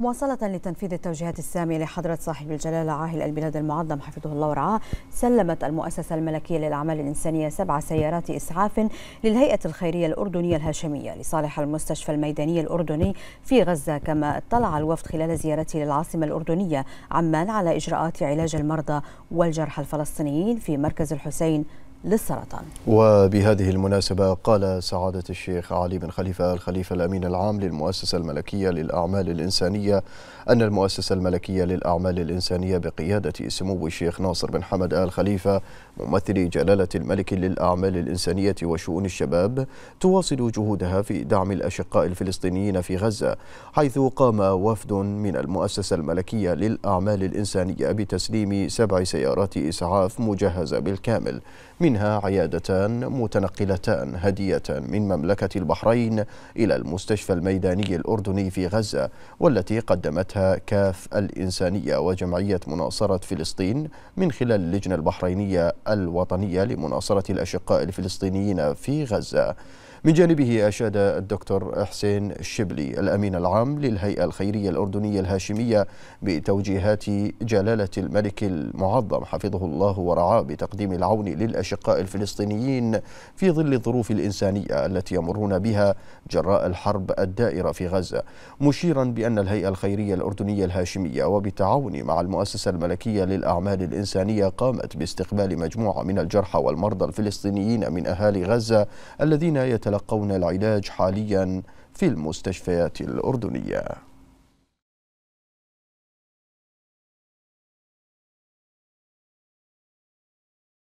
مواصلة لتنفيذ التوجيهات السامية لحضرة صاحب الجلالة عاهل البلاد المعظم حفظه الله ورعاه سلمت المؤسسة الملكية للأعمال الإنسانية سبع سيارات إسعاف للهيئة الخيرية الأردنية الهاشمية لصالح المستشفى الميداني الأردني في غزة كما اطلع الوفد خلال زيارته للعاصمة الأردنية عمان على إجراءات علاج المرضى والجرحى الفلسطينيين في مركز الحسين للسرطان وبهذه المناسبة قال سعادة الشيخ علي بن خليفة الخليفة الأمين العام للمؤسسة الملكية للأعمال الإنسانية أن المؤسسة الملكية للأعمال الإنسانية بقيادة سمو الشيخ ناصر بن حمد آل خليفة ممثل جلالة الملك للأعمال الإنسانية وشؤون الشباب تواصل جهودها في دعم الأشقاء الفلسطينيين في غزة حيث قام وفد من المؤسسة الملكية للأعمال الإنسانية بتسليم سبع سيارات إسعاف مجهزة بالكامل من منها عيادتان متنقلتان هدية من مملكة البحرين إلى المستشفى الميداني الأردني في غزة والتي قدمتها كاف الإنسانية وجمعية مناصرة فلسطين من خلال اللجنة البحرينية الوطنية لمناصرة الأشقاء الفلسطينيين في غزة من جانبه أشاد الدكتور حسين الشبلي الأمين العام للهيئة الخيرية الأردنية الهاشمية بتوجيهات جلالة الملك المعظم حفظه الله ورعاه بتقديم العون للأشقاء الفلسطينيين في ظل الظروف الإنسانية التي يمرون بها جراء الحرب الدائرة في غزة مشيرا بأن الهيئة الخيرية الأردنية الهاشمية وبالتعاون مع المؤسسة الملكية للأعمال الإنسانية قامت باستقبال مجموعة من الجرحى والمرضى الفلسطينيين من أهالي غزة الذين يتلقون يتلقون العلاج حاليا في المستشفيات الأردنية